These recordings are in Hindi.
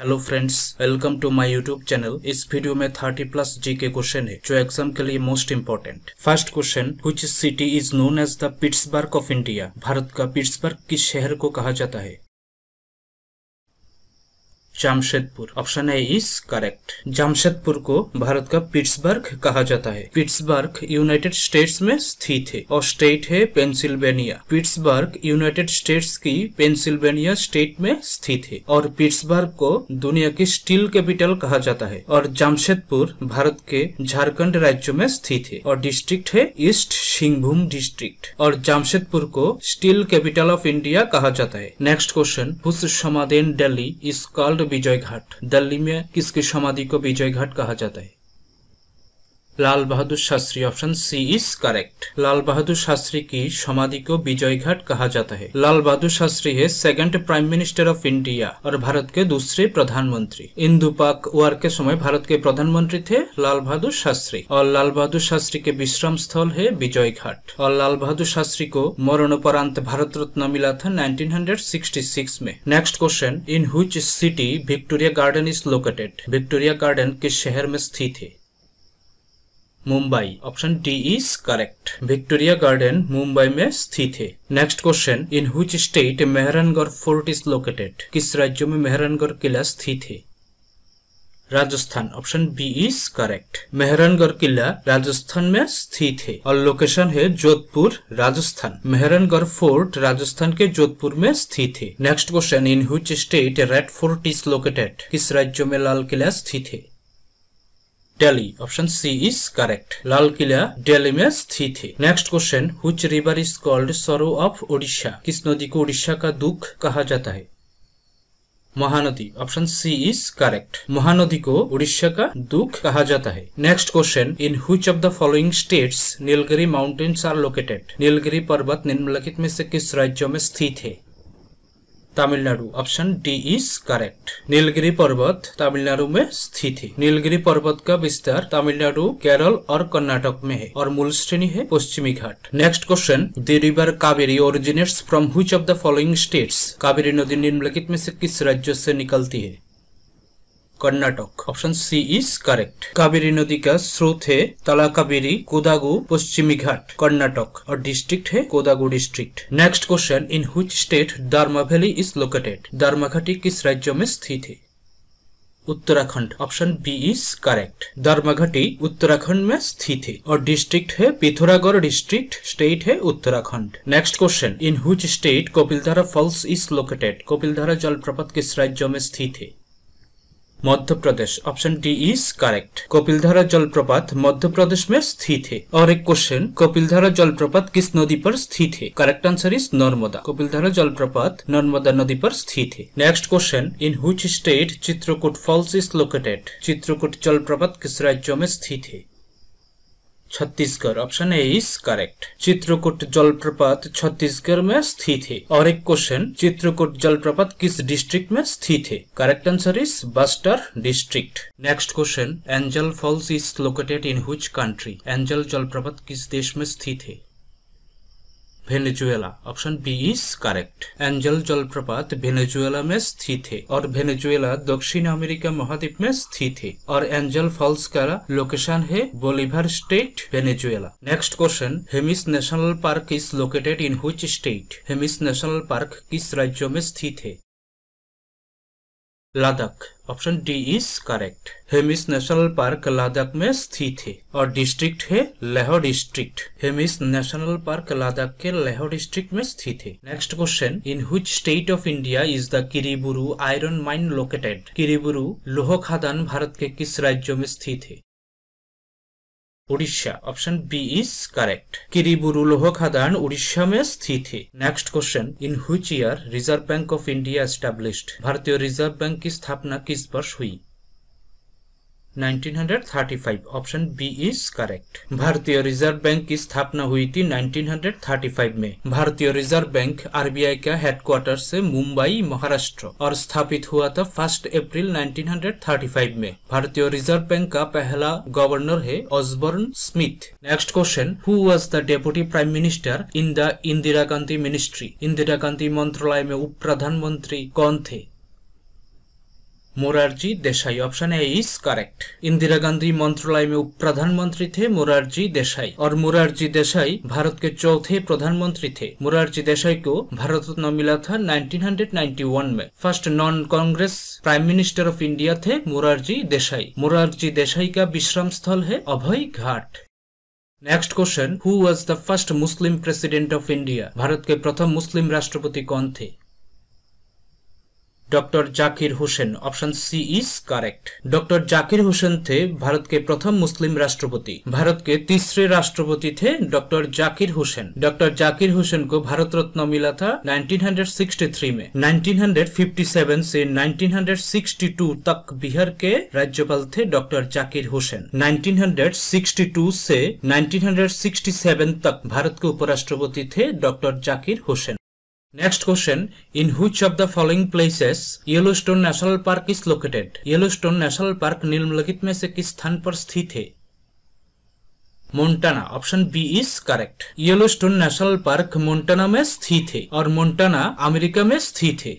Hello friends welcome to my YouTube channel इस वीडियो में 30 प्लस जी के क्वेश्चन है जो एग्जाम के लिए मोस्ट इम्पोर्टेंट फर्स्ट क्वेश्चन कुछ city is known as the Pittsburgh of India Bharat का पिट्सबर्ग किस शहर को कहा जाता है Jamshedpur option A is correct Jamshedpur को भारत का पिट्सबर्ग कहा जाता है पिट्सबर्ग यूनाइटेड स्टेट्स में स्थित है और स्टेट है पेंसिल्वेनिया पिट्सबर्ग यूनाइटेड स्टेट्स की पेंसिल्वेनिया स्टेट में स्थित है और पिट्सबर्ग को दुनिया की स्टील कैपिटल कहा जाता है और जामशेदपुर भारत के झारखंड राज्य में स्थित है और डिस्ट्रिक्ट है ईस्ट सिंहभूम डिस्ट्रिक्ट और जामशेदपुर को स्टील कैपिटल ऑफ इंडिया कहा जाता है नेक्स्ट क्वेश्चन हुस समाधेन डेली इज कॉल्ड विजय घाट दिल्ली में किसकी समाधि को विजय घाट कहा जाता है Lal Bahadur Shastri option C is correct Lal Bahadur Shastri की समाधि को विजय घाट कहा जाता है लाल बहादुर शास्त्री है second prime minister of India और भारत के दूसरे प्रधानमंत्री इन दुपाक वार के समय भारत के प्रधानमंत्री थे लाल बहादुर शास्त्री और लाल बहादुर शास्त्री के विश्राम स्थल है विजय घाट और लाल बहादुर शास्त्री को मरणोपरांत भारत रत्न मिला था 1966 में next question in which city Victoria garden is located विक्टोरिया गार्डन किस शहर में स्थित है Mumbai option D is correct Victoria garden Mumbai में स्थित है next question in which state Mehrangarh fort is located किस राज्य में मेहरनगढ़ किला स्थित है Rajasthan option B is correct Mehrangarh किला राजस्थान में स्थित है और लोकेशन है जोधपुर राजस्थान मेहरनगढ़ फोर्ट राजस्थान के जोधपुर में स्थित है next question in which state red fort is located किस राज्य में लाल किला स्थित है Delhi option C is correct Lal Qila Delhi में स्थित है next question which river is called sorrow of Orissa किस नदी को उड़ीसा का दुख कहा जाता है Mahanadi option C is correct Mahanadi को उड़ीसा का दुख कहा जाता है next question in which of the following states Nilgiri mountains are located Nilgiri पर्वत निम्नलिखित में से किस राज्यों में स्थित है Tamil Nadu option D is correct Nilgiri पर्वत तमिलनाडु में स्थित है नीलगिरी पर्वत का विस्तार तमिलनाडु केरल और कर्नाटक में है और मूल श्रेणी है पश्चिमी घाट next question the river Kaveri originates from which of the following states Kaveri नदी निम्नलिखित में से किस राज्य से निकलती है Karnataka option C is correct Kaveri नदी का स्रोत है तलाकावेरी कोदागु पश्चिमी घाट कर्नाटक और डिस्ट्रिक्ट है Kodagu district next question in which state Darma valley is located Darma घाटी किस राज्य में स्थित है Uttarakhand option B is correct धर्माघटी उत्तराखंड में स्थित है और डिस्ट्रिक्ट है पिथौरागढ़ डिस्ट्रिक्ट स्टेट है Uttarakhand next question in which state Kapildhara falls is located Kapildhara जलप्रपात किस राज्य में स्थित है Madhya Pradesh option D is correct Kapildhara जलप्रपात मध्य प्रदेश में स्थित है और एक क्वेश्चन कपिलधारा जलप्रपात किस नदी पर स्थित है correct answer is Narmada Kapildhara जलप्रपात नर्मदा नदी पर स्थित है next question in which state Chitrakoot falls is located Chitrakoot जलप्रपात किस राज्य में स्थित है Chhattisgarh option A is correct Chitrakoot जलप्रपात छत्तीसगढ़ में स्थित है और एक क्वेश्चन चित्रकूट जलप्रपात किस डिस्ट्रिक्ट में स्थित है correct answer is Bastar district next question Angel falls is located in which country Angel जलप्रपात किस देश में स्थित है Venezuela option B is correct Angel जलप्रपात वेनेजुएला में स्थित है और वेनेजुएला दक्षिण अमेरिका महाद्वीप में स्थित है और एंजल फॉल्स का लोकेशन है Bolivar state Venezuela next question Hemis national park is located in which state Hemis national park किस राज्य में स्थित है Ladakh option D is correct Hemis national park Ladakh में स्थित है और डिस्ट्रिक्ट है Leh district Hemis national park Ladakh के लेहो डिस्ट्रिक्ट में स्थित है next question in which state of India is the Kiriburu iron mine located Kiriburu लोह खदान भारत के किस राज्य में स्थित है Orissa option B is correct Kiriburu लोह खदान उड़ीसा में स्थित है next question in which year reserve bank of India established भारतीय रिजर्व बैंक की स्थापना किस वर्ष हुई 1935 ऑप्शन बी इज करेक्ट भारतीय रिजर्व बैंक की स्थापना हुई थी 1935 में भारतीय रिजर्व बैंक आरबीआई का हेडक्वार्टर से मुंबई महाराष्ट्र और स्थापित हुआ था फर्स्ट अप्रैल 1935 में भारतीय रिजर्व बैंक का पहला गवर्नर है Osborne Smith next question who was the deputy prime minister in the Indira Gandhi ministry Indira Gandhi मंत्रालय में उप प्रधानमंत्री कौन थे Morarji Desai option A is correct Indira Gandhi मंत्रालय में उप प्रधानमंत्री थे मुरारजी देसाई और मुरारजी देसाई भारत के चौथे प्रधानमंत्री थे मुरारजी देसाई को भारत रत्न मिला था 1991 में first non Congress prime minister of India थे मुरारजी देसाई मुरारजी देसाई का विश्राम स्थल है Abhay Ghat next question who was the first Muslim president of India ভারতকে প্রথম মুসলিম রাষ্ট্রপতি কন থে doctor Zakir Hussain option C is correct doctor Zakir Hussain থে ভারতকে প্রথম মুসলিম রাষ্ট্রপতি ভারতকে তিসরে রাষ্ট্রপতি থে ডক্টর জাকির হোসেন ডক্টর জাকির होसैन को भारत रत्न मिला था 1963 में 1957 से 1962 तक बिहार के राज्यपाल थे डॉक्टर जाकिर हुसैन 1962 से 1967 तक भारत के उपराष्ट्रपति थे doctor Zakir Hussain Next question, in which of the following places Yellowstone National Park is located? Yellowstone National Park निम्नलिखित में से किस स्थान पर स्थित है Montana option B is correct Yellowstone national park Montana में स्थित है और मोन्टाना अमेरिका में स्थित है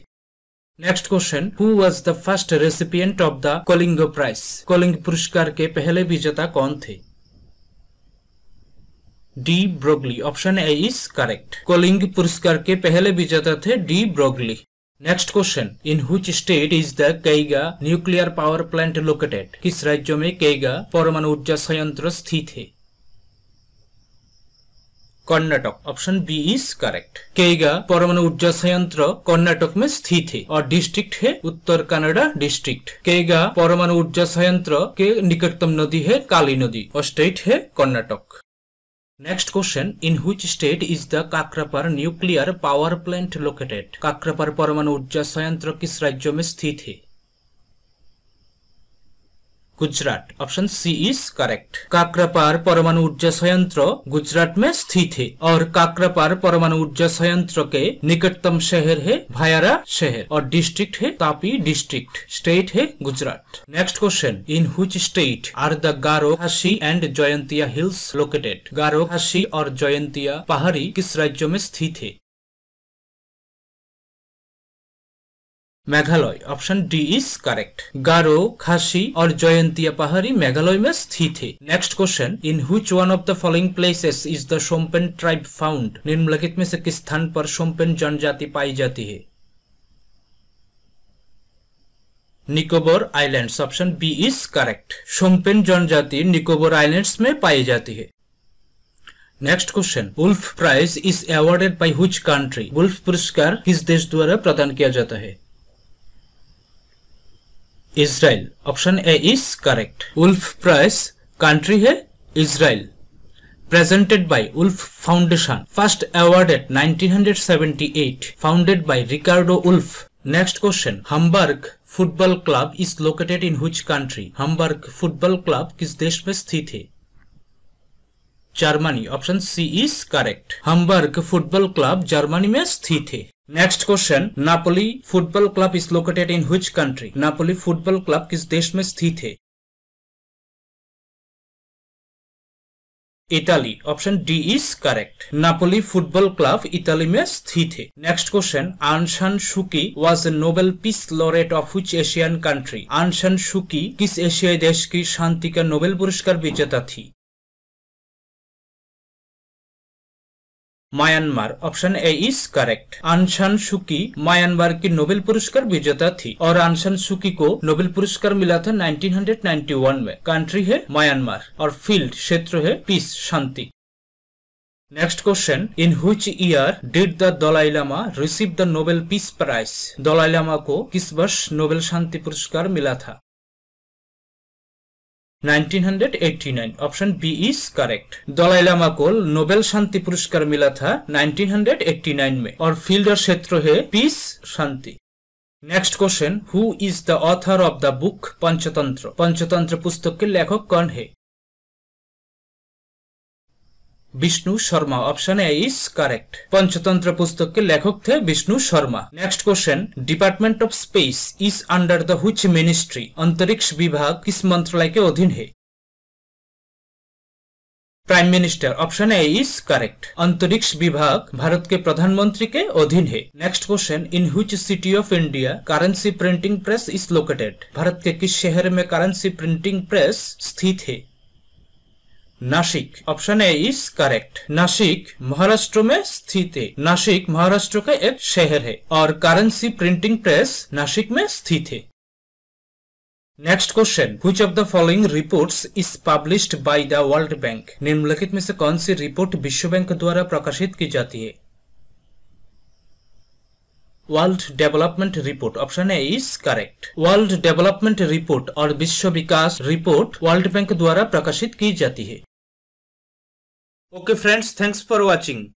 next question who was the first recipient of the Kalinga prize Kalinga पुरस्कार के पहले विजेता कौन थे de Broglie option A is correct Kalinga पुरस्कार के पहले विजेता थे de Broglie next question in which state is the Kaiga nuclear power plant located किस राज्य में कैगा परमाणु ऊर्जा संयंत्र स्थित है Karnataka option B is correct Kaiga परमाणु ऊर्जा संयंत्र कर्नाटक में स्थित है और डिस्ट्रिक्ट है उत्तर कनाडा डिस्ट्रिक्ट कैगा परमाणु ऊर्जा संयंत्र के निकटतम नदी है काली नदी और स्टेट है Karnataka Next question In which state is the काकरापर nuclear power plant located? काकरापर परमाणु ऊर्जा संयंत्र किस राज्य में स्थित है Gujarat option C is correct Kakrapar परमाणु ऊर्जा संयंत्र गुजरात में स्थित है और काकरापार परमाणु ऊर्जा संयंत्र के निकटतम शहर है भायरा शहर और डिस्ट्रिक्ट है तापी डिस्ट्रिक्ट स्टेट है Gujarat next question in which state are the Garo Khasi and Jaintia hills located Garo Khasi और जयंतिया पहाड़ी किस राज्य में स्थित है Meghalaya option D is correct Garo Khasi और जयंतिया पहाड़ी मेघालय में स्थित है next question in which one of the following places is the Shompen tribe found निम्नलिखित में से किस स्थान पर सोम्पेन जनजाति पाई जाती है Nicobar islands option B is correct Shompen जनजाति निकोबर आइलैंड्स में पाई जाती है next question Wolf prize is awarded by which country Wolf पुरस्कार किस देश द्वारा प्रदान किया जाता है Israel option A is correct Wolf prize country है Israel presented by Wolf Foundation, first awarded 1978, founded by Ricardo Wolf. Next question. Hamburg Football Club is located in which country? Hamburg Football Club किस देश में स्थित है Germany option C is correct Hamburg football club Germany में स्थित है next question Napoli football club is located in which country Napoli football club किस देश में स्थित है Italy option D is correct Napoli football club Italy में स्थित है next question Aung San Suu Kyi was a Nobel peace laureate of which Asian country Aung San Suu Kyi किस एशियाई देश की शांति का नोबेल पुरस्कार विजेता थी Myanmar option A is correct Aung San Suu Kyi Myanmar की नोबेल पुरस्कार विजेता थी और अनशन सुकी को नोबेल पुरस्कार मिला था 1991 में कंट्री है म्यांमार और फील्ड क्षेत्र है पीस शांति next question in which year did the Dalai Lama receive the Nobel peace prize Dalai Lama को किस वर्ष नोबेल शांति पुरस्कार मिला था 1989 option B is correct Dalai Lama কোল নোবেল শান্তি পুরস্কার মিলা था 1989 में और फील्ड और क्षेत्र है पीस शांति next question who is the author of the book Panchatantra Panchatantra পুস্তকের লেখক কন হে Vishnu Sharma option A is correct Panchatantra पुस्तक के लेखक थे Vishnu Sharma next question department of space is under the which ministry अंतरिक्ष विभाग किस मंत्रालय के अधीन है prime minister option A is correct अंतरिक्ष विभाग भारत के प्रधानमंत्री के अधीन है next question in which city of India currency printing press is located Bharat के किस शहर में करेंसी प्रिंटिंग प्रेस स्थित है Nashik option A is correct Nashik Maharashtra में स्थित है नासिक महाराष्ट्र का एक शहर है और करेंसी प्रिंटिंग प्रेस नासिक में स्थित है next question which of the following reports is published by the World Bank निम्नलिखित में से कौन सी रिपोर्ट विश्व बैंक द्वारा प्रकाशित की जाती है world development report option A is correct world development report और विश्व विकास रिपोर्ट वर्ल्ड बैंक द्वारा प्रकाशित की जाती है Okay friends, thanks for watching.